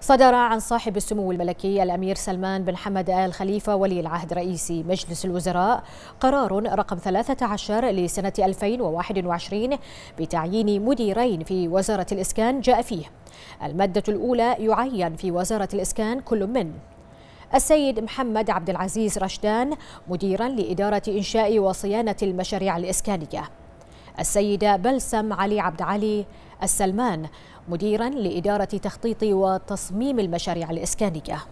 صدر عن صاحب السمو الملكي الامير سلمان بن حمد ال خليفه ولي العهد رئيس مجلس الوزراء قرار رقم 13 لسنه 2021 بتعيين مديرين في وزاره الاسكان جاء فيه الماده الاولى يعين في وزاره الاسكان كل من السيد محمد عبد العزيز رشدان مديرا لاداره انشاء وصيانه المشاريع الاسكانيه السيدة بلسم علي عبد علي السلمان مديرا لإدارة تخطيط وتصميم المشاريع الإسكانية